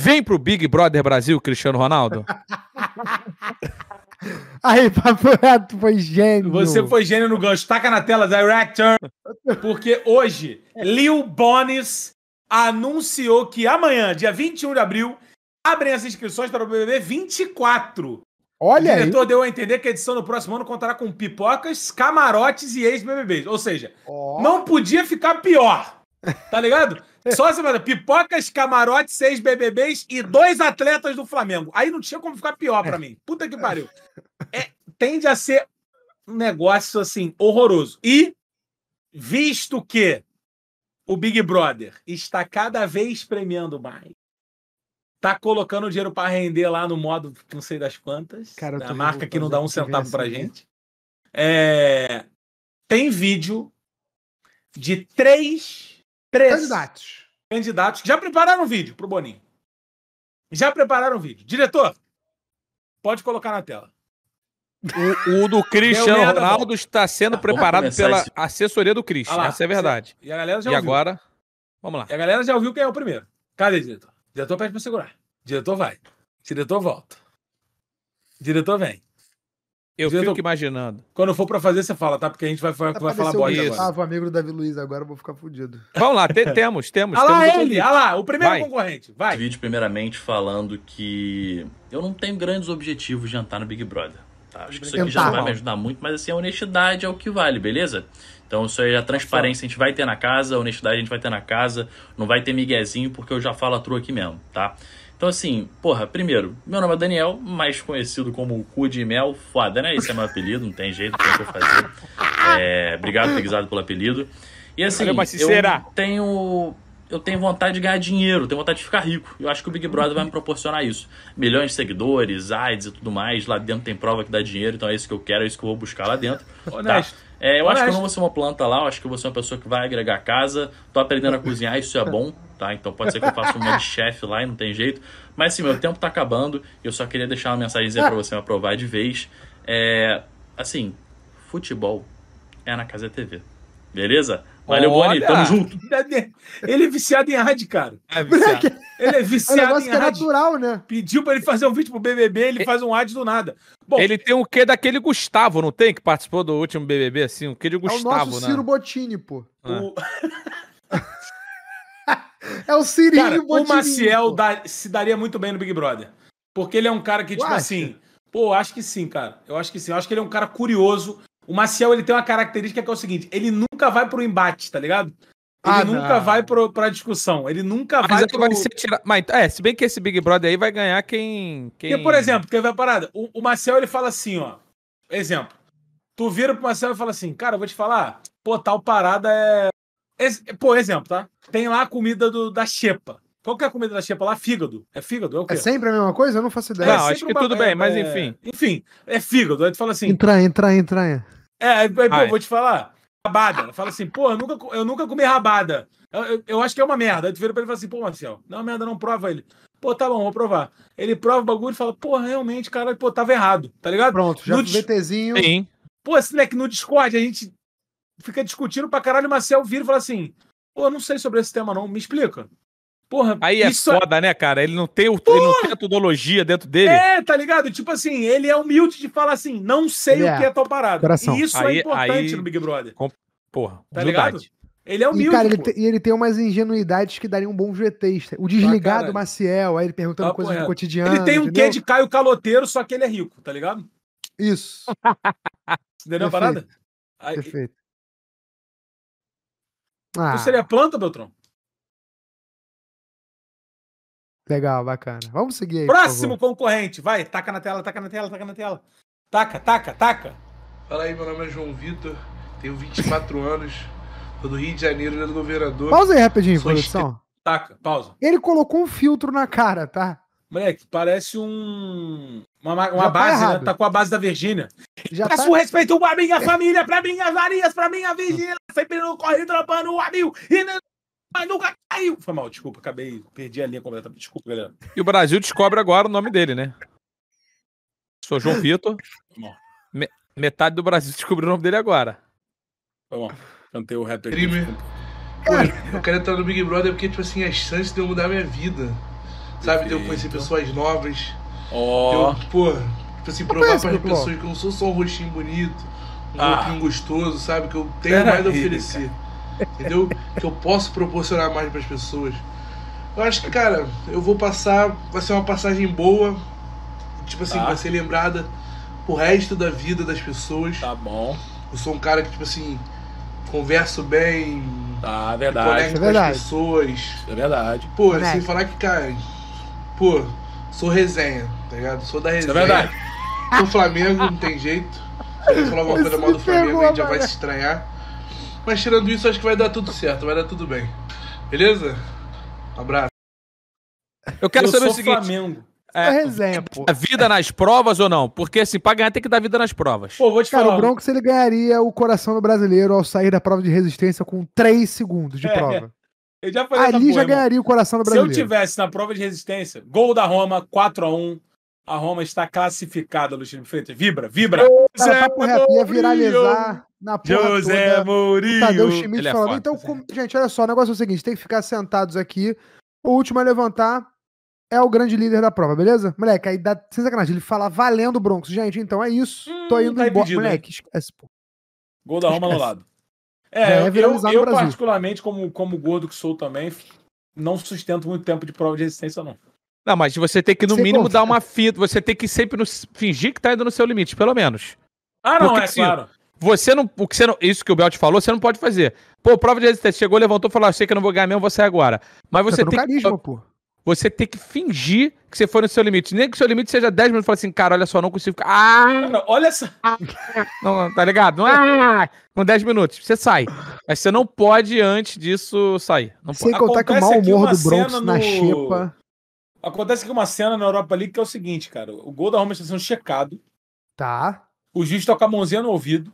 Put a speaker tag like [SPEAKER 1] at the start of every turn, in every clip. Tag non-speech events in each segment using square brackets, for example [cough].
[SPEAKER 1] Vem pro Big Brother Brasil, Cristiano Ronaldo. [laughs] Aí, papo reto, foi gênio. Você foi gênio no gancho. Taca na tela, director. Porque hoje, Lil Bonis anunciou que amanhã, dia 21 de abril, abrem as inscrições para o BBB 24. Olha O diretor aí. deu a entender que a edição do próximo ano contará com pipocas, camarotes e ex-BBBs. Ou seja, oh. não podia ficar pior. Tá ligado? Só semana. Pipocas, camarotes, seis BBBs e dois atletas do Flamengo. Aí não tinha como ficar pior para é. mim. Puta que pariu. É, tende a ser um negócio assim horroroso. E visto que o Big Brother está cada vez premiando mais, tá colocando dinheiro para render lá no modo não sei das quantas, Cara, da marca que não dá um centavo para gente. É... Tem vídeo de três Três candidatos. Candidatos já prepararam o vídeo para o Boninho. Já prepararam o vídeo. Diretor, pode colocar na tela. O, o do Cristiano Ronaldo está sendo ah, preparado pela assessoria do Cristiano. essa é verdade. E, a galera já e agora, vamos lá. E a galera já ouviu quem é o primeiro. Cadê, diretor? Diretor pede para segurar. Diretor vai. Diretor volta. Diretor vem. Eu fico imaginando. Quando for pra fazer, você fala, tá? Porque a gente vai, vai tá falar bosta agora. Ah,
[SPEAKER 2] o amigo do Davi Luiz agora, eu vou ficar fudido.
[SPEAKER 1] Vamos lá, te, temos, temos.
[SPEAKER 3] Ah lá temos ele, ah lá, o primeiro vai. concorrente, vai. Vídeo primeiramente falando que eu não tenho grandes objetivos de entrar no Big Brother. Tá? Acho que isso aqui já não tá. vai me ajudar muito, mas assim, a honestidade é o que vale, beleza? Então isso aí, a transparência a gente vai ter na casa, a honestidade a gente vai ter na casa, não vai ter miguezinho, porque eu já falo a aqui mesmo, tá? Então, assim, porra, primeiro, meu nome é Daniel, mais conhecido como Cu de Mel. Foda, né? Esse é meu apelido, não tem jeito, tem o que fazer. É, obrigado, Pigzado, pelo apelido. E assim, Olha, mas eu tenho eu tenho vontade de ganhar dinheiro, tenho vontade de ficar rico. Eu acho que o Big Brother vai me proporcionar isso. Milhões de seguidores, AIDS e tudo mais. Lá dentro tem prova que dá dinheiro, então é isso que eu quero, é isso que eu vou buscar lá dentro. Tá? Honesto. Tá? É, eu acho que eu não vou ser uma planta lá, eu acho que eu vou ser uma pessoa que vai agregar casa. Tô aprendendo a [laughs] cozinhar, isso é bom, tá? Então pode ser que eu faça uma de chefe lá e não tem jeito. Mas assim, meu tempo tá acabando e eu só queria deixar uma mensagenzinha pra ah. você me aprovar de vez. É, assim, futebol é na Casa da TV. Beleza? Valeu, Boni. Tamo junto. [laughs] É ele é viciado em rádio, cara. É viciado. Ele é
[SPEAKER 1] viciado é um em que É natural, né? Pediu pra ele fazer um vídeo pro BBB, ele faz um rádio do nada. Bom, ele tem o quê daquele Gustavo, não tem? Que participou do último BBB, assim? O quê de Gustavo, né? É o nosso né? Ciro Bottini, pô. Ah.
[SPEAKER 2] O... é o Cirinho cara, Bottini. O Maciel
[SPEAKER 1] se daria muito bem no Big Brother. Porque ele é um cara que, tipo assim... Pô, acho que sim, cara. Eu acho que sim. Eu acho que ele é um cara curioso. O Maciel ele tem uma característica que é o seguinte: ele nunca vai pro embate, tá ligado? Ele ah, nunca não. vai pro, pra discussão. Ele nunca mas vai. Pro... Vai ser tira... Mas é, se bem que esse Big Brother aí vai ganhar quem. quem... Porque, por exemplo, quer ver a parada? O, o Marcel ele fala assim, ó. Exemplo. Tu vira pro Marcel e fala assim, cara, eu vou te falar, pô, tal parada é. Pô, exemplo, tá? Tem lá a comida do, da Xepa. Qual que é a comida da Xepa lá? Fígado. É fígado? É, o quê? é sempre a
[SPEAKER 2] mesma coisa? Eu não faço ideia. Não, é acho que uma... tudo bem, mas enfim. É,
[SPEAKER 1] enfim, é fígado. Aí tu fala assim.
[SPEAKER 2] Entranha, entranha, entranha.
[SPEAKER 1] É, aí, pô, vou te falar. Rabada. Ela fala assim, pô, eu nunca, eu nunca comi rabada. Eu, eu, eu acho que é uma merda. Aí tu vira pra ele e fala assim, pô, Marcel, não, merda, não prova ele. Pô, tá bom, vou provar. Ele prova o bagulho e fala, pô, realmente, cara, pô, tava errado, tá ligado? Pronto, já no BTzinho. Sim. Pô, esse não moleque que no Discord, a gente fica discutindo pra caralho, o Marcel vira e fala assim, pô, não sei sobre esse tema não, me explica. Porra, Aí é, é foda, é... né, cara? Ele não, tem o, ele não tem a dentro dele. É, tá ligado? Tipo assim, ele é humilde de falar assim, não sei o que é. é tal parada. Coração. E isso é aí, é importante aí... no Big Brother. Com... Porra, tá ligado? Ele é humilde. E, cara, ele, te,
[SPEAKER 2] ele, tem umas ingenuidades que dariam um bom GTista. O desligado ah, Maciel, aí ele perguntando ah, coisas do cotidiano. Ele tem um quê
[SPEAKER 1] de Caio Caloteiro, só que ele é rico, tá ligado? Isso. [laughs] entendeu a parada? Perfeito. Aí... Então ah. Tu seria planta, Beltrão?
[SPEAKER 2] Legal, bacana. Vamos seguir aí. Próximo
[SPEAKER 1] concorrente, vai, taca na tela, taca na tela, taca na tela. Taca, taca, taca. Fala aí, meu nome é João Vitor, tenho 24 [laughs] anos, sou do Rio de Janeiro, ele é do governador. Pausa aí rapidinho, sou produção. Este... Taca, pausa.
[SPEAKER 2] Ele colocou um filtro na cara, tá?
[SPEAKER 1] Moleque, parece um. Uma, uma tá base, tá, né? tá, com a base da Virgínia. Já Peço tá... respeito pra minha família, pra minhas Varias, pra minha Virgínia, sempre no corre trampando o amigo. E não, mas nunca caiu. Foi mal, desculpa, acabei, perdi a linha completamente. Desculpa, galera. E o Brasil descobre agora o nome dele, né? Sou João [laughs] Vitor. Me metade do Brasil descobriu o nome dele agora. Foi bom, cantei o rap aqui.
[SPEAKER 4] Cara, eu quero entrar no Big Brother porque, tipo assim, as chances de eu mudar minha vida. Sabe? Perfeito. De eu conhecer pessoas novas. Ó. Oh. Eu, pô, tipo assim, provar para as pessoas que eu não sou só um rostinho bonito, um ah. gostoso, sabe? Que eu tenho Pera mais a oferecer entendeu? que eu posso proporcionar mais para as pessoas. Eu acho que, cara, eu vou passar, vai ser uma passagem boa, tipo assim, tá. vai ser lembrada o resto da vida das pessoas. Tá bom. Eu sou um cara que, tipo assim, converso bem. Tá, é verdade. Conecto é verdade. com as pessoas. É verdade. Pô, verdade. sem falar que, cara, pô, sou resenha, tá ligado? Sou da resenha. Isso é verdade. Sou Flamengo, não tem jeito. Se eu falar alguma coisa mal do Flamengo, a é gente já vai se estranhar. Mas tirando isso, acho que vai dar tudo certo, vai dar tudo bem. Beleza? Um abraço.
[SPEAKER 1] Eu quero Eu saber o seguinte. Flamengo. É, a é resenha, pô. A vida nas provas ou não? Porque assim, pra ganhar tem que dar vida nas provas. Pô, vou te Cara, falar. o Bronx
[SPEAKER 2] ele ganharia o coração do brasileiro ao sair da prova de resistência com 3 segundos de é, prova.
[SPEAKER 1] É. [laughs] Eu já falei Ali já ganharia o coração do brasileiro. Se eu tivesse na prova de resistência, gol da Roma, 4 a 1 a Roma está classificada, Luciano Freitas. Vibra, vibra. Cara,
[SPEAKER 2] papo reto, ia viralizar na José toda. Tá, Mourinho. Tadeu Schmidt é falando. então, com... gente, olha só, o negócio é o seguinte: tem que ficar sentados aqui. O último a levantar é o grande líder da prova, beleza? Moleque, aí dá sem sacanagem. Ele fala valendo Bronx, Broncos. Gente, então é isso. Hum, Tô indo tá embora. Né? Moleque, esquece, pô.
[SPEAKER 1] Gol da Roma no lado. É, é, é eu, eu particularmente, como, como gordo que sou também, não sustento muito tempo de prova de resistência, não. Não, mas você tem que, no mínimo, dar uma fita. Você tem que sempre no, fingir que tá indo no seu limite, pelo menos. Ah, não, Porque, é assim, claro. Você não, o que você não, isso que o Belt falou, você não pode fazer. Pô, prova de resistência, chegou, levantou, falou, ah, achei que não vou ganhar mesmo, vou sair agora. Mas é você é tem que, pô. Você tem que fingir que você foi no seu limite. Nem que o seu limite seja 10 minutos, fala assim, cara, olha só, não consigo. Ah, não, olha só. Ah! Não, tá ligado? Não é. Ah! Com 10 minutos, você sai. Mas você não pode antes disso sair. Não Sem pode. contar Acontece que o mau humor do Bronx na xepa. Acontece que uma cena na Europa League que é o seguinte, cara. O gol da Roma está sendo checado. Tá. O juiz toca a mãozinha no ouvido.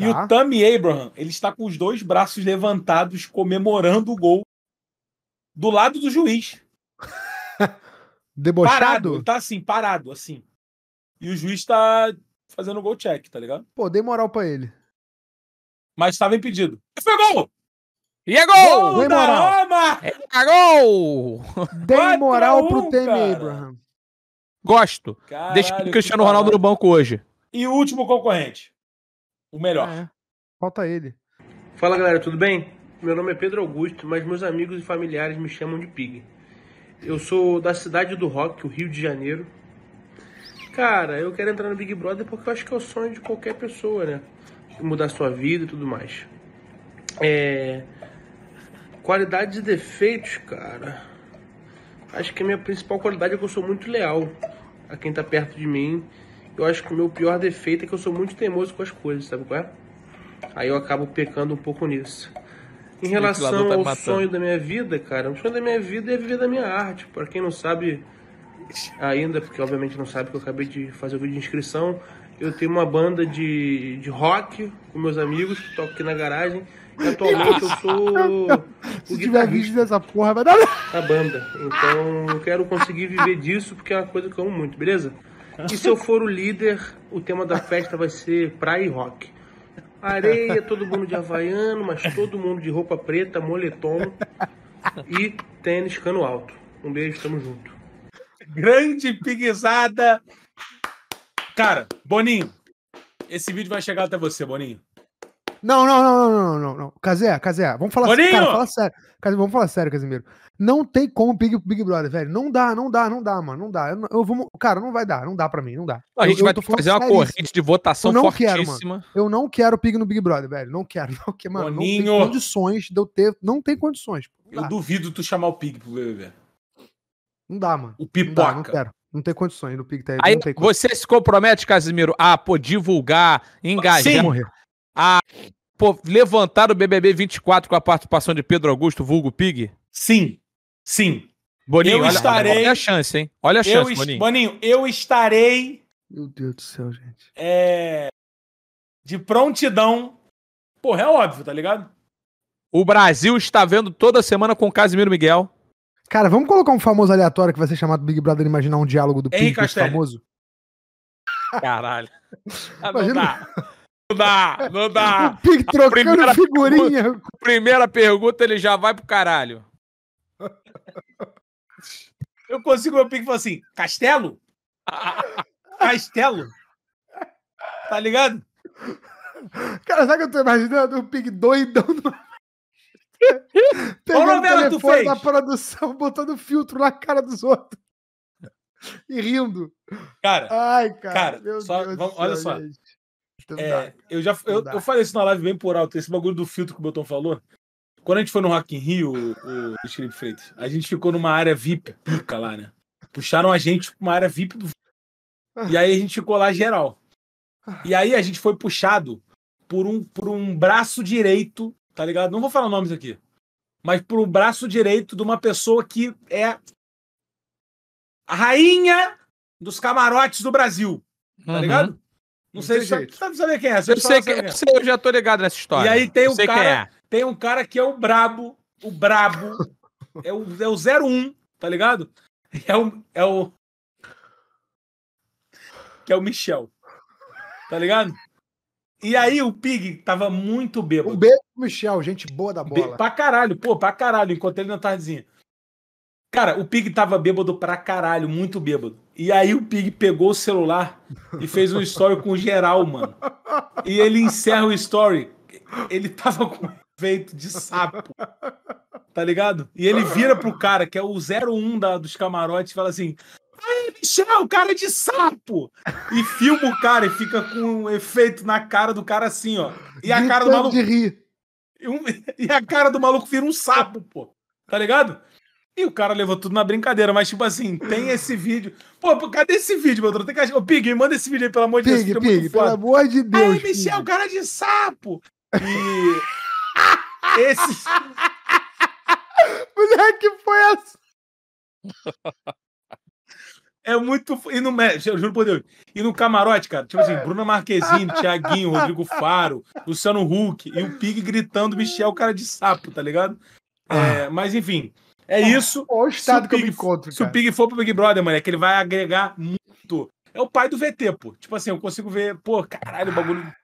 [SPEAKER 1] E tá. o Tammy Abraham, ele está com os dois braços levantados, comemorando o gol do lado do juiz. [laughs] Debochado? Parado, ele tá assim, parado, assim. E o juiz tá fazendo gol check, tá ligado? Pô, dei moral pra ele. Mas estava impedido. E foi gol! E é gol! gol da Roma! É gol! Dei moral pro Tammy Abraham. Gosto. Caralho, Deixa o Cristiano Ronaldo no banco hoje. E
[SPEAKER 5] o último concorrente. O melhor. É. Falta ele. Fala galera, tudo bem? Meu nome é Pedro Augusto, mas meus amigos e familiares me chamam de Pig. Eu sou da cidade do rock, o Rio de Janeiro. Cara, eu quero entrar no Big Brother porque eu acho que é o sonho de qualquer pessoa, né? Mudar sua vida e tudo mais. É... e defeitos, cara. Acho que a minha principal qualidade é que eu sou muito leal a quem tá perto de mim eu acho que o meu pior defeito é que eu sou muito teimoso com as coisas, sabe qual é? Aí eu acabo pecando um pouco nisso. Em relação tá ao sonho da minha vida, cara, o sonho da minha vida é viver da minha arte. Para quem não sabe ainda, porque obviamente não sabe que eu acabei de fazer o vídeo de inscrição, eu tenho uma banda de, de rock com meus amigos, que toco aqui na garagem. E atualmente eu sou. [laughs] Se tiver vídeo dessa porra, vai dar. A banda. Então eu quero conseguir viver disso porque é uma coisa que eu amo muito, beleza? E se eu for o líder, o tema da festa vai ser praia e rock. Areia, todo mundo de havaiano, mas todo mundo de roupa preta, moletom e tênis cano alto. Um beijo, tamo junto. Grande piguizada. Cara, Boninho,
[SPEAKER 1] esse vídeo vai chegar até você, Boninho.
[SPEAKER 2] Não, não, não, não, não, não. Casé, Casé, vamos falar sério. Cara, fala sério. Cazé, vamos falar sério, Casimiro. Não tem como Big, Big Brother, velho. Não dá, não dá, não dá, mano. Não dá. Eu, eu vou, cara, não vai dar, não dá pra mim, não dá. a gente eu, vai eu fazer uma corrente
[SPEAKER 1] de votação eu não fortíssima. Quero,
[SPEAKER 2] mano. Eu não quero Pig no Big Brother, velho. Não quero, não quero, mano. Boninho. Não tem condições de eu ter. Não tem condições.
[SPEAKER 1] Não eu duvido tu chamar o Pig pro BBB. Não
[SPEAKER 2] dá, mano. O pipoca. Não, dá, não quero. Não tem condições do Pig tá aí. aí
[SPEAKER 1] você se compromete, Casimiro, a pô, divulgar, engajar. Sim a pô, levantar o BBB 24 com a participação de Pedro Augusto, vulgo Pig? Sim, sim. Boninho, eu olha, estarei... olha a chance, hein? Olha a chance, eu Boninho. Boninho, eu estarei... Meu Deus do céu, gente. É... De prontidão. Porra, é óbvio, tá ligado? O Brasil está vendo toda semana com Casimiro Miguel.
[SPEAKER 2] Cara, vamos colocar um famoso aleatório que vai ser chamado Big Brother e imaginar um diálogo do Pig com famoso?
[SPEAKER 1] Caralho. Ah, Imagina... Não dá, não dá. Pig [laughs] trocando primeira figurinha. Pergunta, primeira pergunta, ele já vai pro caralho. Eu consigo meu Pig falar assim, Castelo? [laughs] Castelo? Tá ligado? Cara, sabe o que eu tô imaginando? Um Pig doidão no...
[SPEAKER 2] [laughs] Pegando o telefone da produção, botando filtro na cara dos outros.
[SPEAKER 1] E rindo. Cara, Ai, cara, cara só, vamos, olha só. Então é, eu já então eu, eu, falei isso na live bem por alto, esse bagulho do filtro que o Belton falou. Quando a gente foi no Rock in Rio, o, o Felipe Freitas, a gente ficou numa área VIP, pica lá, né? Puxaram a gente pra uma área VIP do... Ah. E aí a gente ficou lá geral. E aí a gente foi puxado por um, por um braço direito, tá ligado? Não vou falar nomes aqui. Mas por um braço direito de uma pessoa que é a rainha dos camarotes do Brasil. Tá uhum. ligado? Não, sei, se você Sabe, sabe saber quem é. Você eu sei que, é. eu, sei, eu já tô ligado nessa história. E aí tem um cara, é. tem um cara que é o brabo, o brabo, é o, é o 01, tá ligado? É o, é o que é o Michel. Tá ligado? E aí o Pig tava muito bêbado. Um beijo pro Michel, gente boa da bola. Be pra caralho, pô, pra caralho, encontrei ele na tardezinha. Cara, o Pig tava bêbado pra caralho, muito bêbado. E aí o Pig pegou o celular e fez um story com geral, mano. E ele encerra o story. Ele tava com feito de sapo. Tá ligado? E ele vira pro cara, que é o 01 da, dos camarotes, e fala assim: Ai, Michel, cara de sapo! E filma o cara e fica com um efeito na cara do cara assim, ó. E a cara do maluco. [laughs] e a cara do maluco vira um sapo, pô. Tá ligado? E o cara levou tudo na brincadeira, mas tipo assim, tem esse vídeo. Pô, cadê esse vídeo, meu Tem que... Ô, Pig, manda esse vídeo aí, pelo amor de Pig, Deus. Pig, é pelo amor de Deus. Aí, Michel, cara de sapo. [laughs] E. esse. Moleque, foi assim. É muito. E no, eu juro por Deus. E no camarote, cara, tipo assim, Bruna Marquezine, Thiaguinho, Rodrigo Faro, Luciano Huck e o Pig gritando Michel, é cara de sapo, tá ligado? Ah. É, mas enfim. É isso. o estado o Pig, que eu me encontro. Se o Pig for pro Big Brother, mano, é que ele vai agregar muito. É o pai do VT, pô. Tipo assim, eu consigo ver, pô, caralho, o bagulho